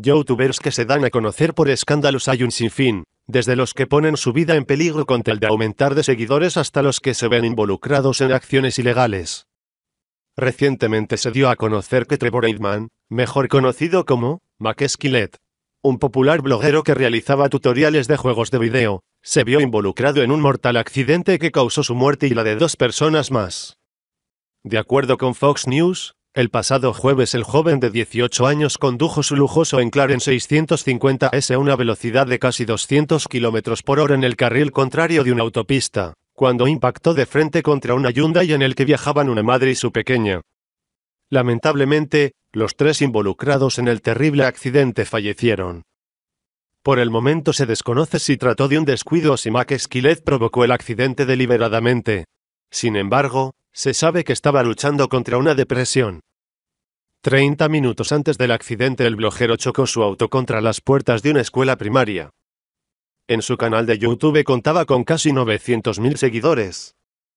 Youtubers que se dan a conocer por escándalos hay un sinfín, desde los que ponen su vida en peligro con tal de aumentar de seguidores hasta los que se ven involucrados en acciones ilegales. Recientemente se dio a conocer que Trevor Eidman, mejor conocido como Mac un popular bloguero que realizaba tutoriales de juegos de video, se vio involucrado en un mortal accidente que causó su muerte y la de dos personas más. De acuerdo con Fox News, el pasado jueves el joven de 18 años condujo su lujoso Enclaren 650S a una velocidad de casi 200 km por hora en el carril contrario de una autopista, cuando impactó de frente contra una Hyundai en el que viajaban una madre y su pequeña. Lamentablemente, los tres involucrados en el terrible accidente fallecieron. Por el momento se desconoce si trató de un descuido o si Mac Esquilet provocó el accidente deliberadamente. Sin embargo, se sabe que estaba luchando contra una depresión. 30 minutos antes del accidente el blogero chocó su auto contra las puertas de una escuela primaria. En su canal de YouTube contaba con casi 900.000 seguidores.